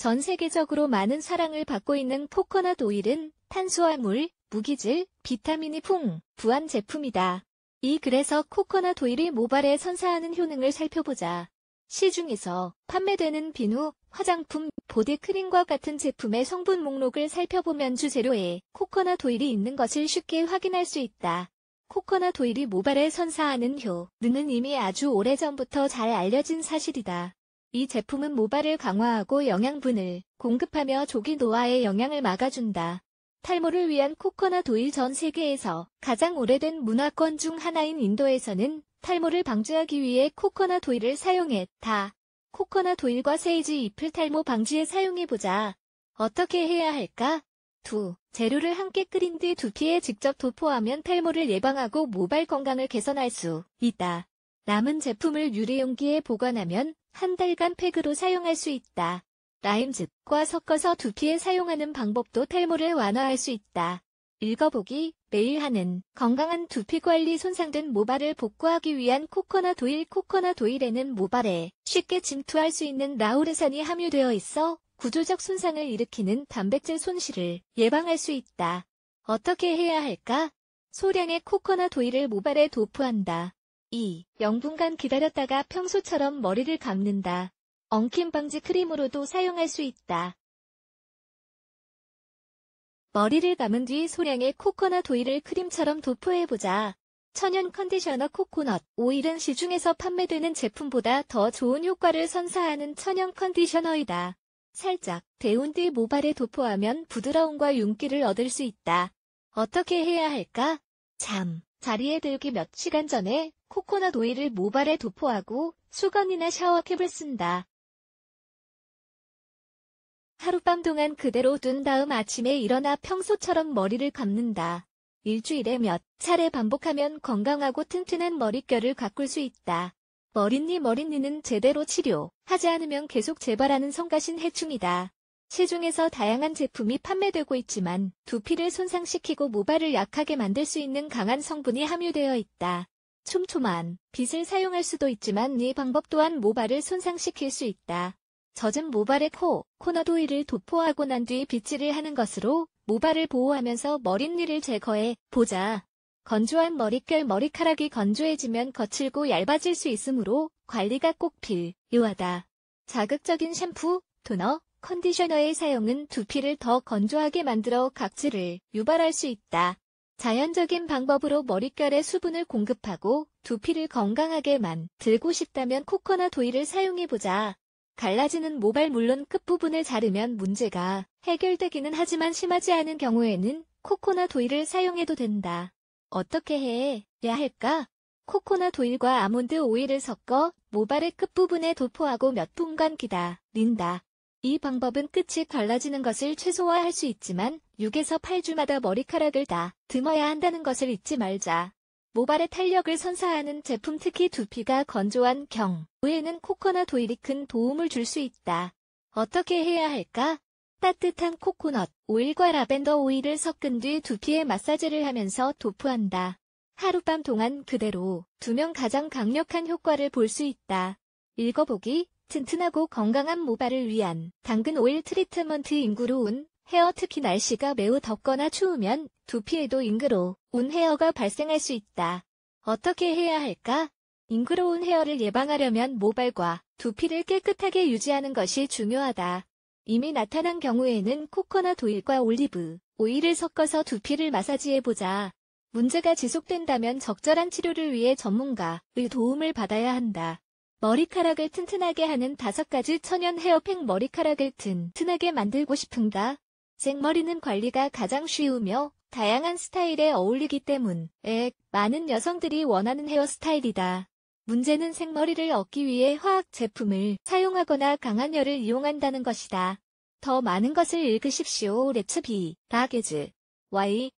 전 세계적으로 많은 사랑을 받고 있는 코코넛 오일은 탄수화물, 무기질, 비타민이 풍부한 제품이다. 이글에서 코코넛 오일이 모발에 선사하는 효능을 살펴보자. 시중에서 판매되는 비누, 화장품, 보디크림과 같은 제품의 성분 목록을 살펴보면 주재료에 코코넛 오일이 있는 것을 쉽게 확인할 수 있다. 코코넛 오일이 모발에 선사하는 효능은 이미 아주 오래전부터 잘 알려진 사실이다. 이 제품은 모발을 강화하고 영양분을 공급하며 조기 노화의 영향을 막아준다. 탈모를 위한 코코넛 오일 전 세계에서 가장 오래된 문화권 중 하나인 인도에서는 탈모를 방지하기 위해 코코넛 오일을 사용했다. 코코넛 오일과 세이지 잎을 탈모 방지에 사용해보자. 어떻게 해야 할까? 2. 재료를 함께 끓인 뒤 두피에 직접 도포하면 탈모를 예방하고 모발 건강을 개선할 수 있다. 남은 제품을 유리용기에 보관하면 한 달간 팩으로 사용할 수 있다. 라임즙과 섞어서 두피에 사용하는 방법도 탈모를 완화할 수 있다. 읽어보기 매일 하는 건강한 두피 관리 손상된 모발을 복구하기 위한 코코넛 오일 코코넛 오일에는 모발에 쉽게 침투할 수 있는 라우레산이 함유되어 있어 구조적 손상을 일으키는 단백질 손실을 예방할 수 있다. 어떻게 해야 할까? 소량의 코코넛 오일을 모발에 도포한다. 2. 0분간 기다렸다가 평소처럼 머리를 감는다. 엉킨 방지 크림으로도 사용할 수 있다. 머리를 감은 뒤 소량의 코코넛 오일을 크림처럼 도포해보자. 천연 컨디셔너 코코넛 오일은 시중에서 판매되는 제품보다 더 좋은 효과를 선사하는 천연 컨디셔너이다. 살짝 데운 뒤 모발에 도포하면 부드러움과 윤기를 얻을 수 있다. 어떻게 해야 할까? 참. 자리에 들기 몇 시간 전에 코코넛 오일을 모발에 도포하고 수건이나 샤워캡을 쓴다. 하룻밤 동안 그대로 둔 다음 아침에 일어나 평소처럼 머리를 감는다. 일주일에 몇 차례 반복하면 건강하고 튼튼한 머릿결을 가꿀 수 있다. 머릿니 머릿니는 제대로 치료, 하지 않으면 계속 재발하는 성가신 해충이다. 시중에서 다양한 제품이 판매되고 있지만 두피를 손상시키고 모발을 약하게 만들 수 있는 강한 성분이 함유되어 있다. 촘촘한 빗을 사용할 수도 있지만 이 방법 또한 모발을 손상시킬 수 있다. 젖은 모발의 코, 코너도일을 도포하고 난 뒤 빗질을 하는 것으로 모발을 보호하면서 머릿니를 제거해 보자. 건조한 머릿결 머리카락이 건조해지면 거칠고 얇아질 수 있으므로 관리가 꼭 필요하다. 자극적인 샴푸, 토너, 컨디셔너의 사용은 두피를 더 건조하게 만들어 각질을 유발할 수 있다. 자연적인 방법으로 머릿결에 수분을 공급하고 두피를 건강하게 만들고 싶다면 코코넛오일을 사용해보자. 갈라지는 모발 물론 끝부분을 자르면 문제가 해결되기는 하지만 심하지 않은 경우에는 코코넛오일을 사용해도 된다. 어떻게 해야 할까? 코코넛오일과 아몬드 오일을 섞어 모발의 끝부분에 도포하고 몇 분간 기다린다. 이 방법은 끝이 갈라지는 것을 최소화할 수 있지만 6에서 8주마다 머리카락을 다 드머야 한다는 것을 잊지 말자. 모발의 탄력을 선사하는 제품 특히 두피가 건조한 경우에는 코코넛 오일이 큰 도움을 줄 수 있다. 어떻게 해야 할까? 따뜻한 코코넛 오일과 라벤더 오일을 섞은 뒤 두피에 마사지를 하면서 도포한다. 하룻밤 동안 그대로 두면 가장 강력한 효과를 볼 수 있다. 읽어보기 튼튼하고 건강한 모발을 위한 당근 오일 트리트먼트 인구로 운 헤어 특히 날씨가 매우 덥거나 추우면 두피에도 인그로 운 헤어가 발생할 수 있다. 어떻게 해야 할까? 인그로운 헤어를 예방하려면 모발과 두피를 깨끗하게 유지하는 것이 중요하다. 이미 나타난 경우에는 코코넛 오일과 올리브 오일을 섞어서 두피를 마사지해보자. 문제가 지속된다면 적절한 치료를 위해 전문가의 도움을 받아야 한다. 머리카락을 튼튼하게 하는 다섯 가지 천연 헤어팩 머리카락을 튼튼하게 만들고 싶은가? 생머리는 관리가 가장 쉬우며 다양한 스타일에 어울리기 때문에 많은 여성들이 원하는 헤어스타일이다. 문제는 생머리를 얻기 위해 화학 제품을 사용하거나 강한 열을 이용한다는 것이다. 더 많은 것을 읽으십시오. 레츠비, 라게즈, Y.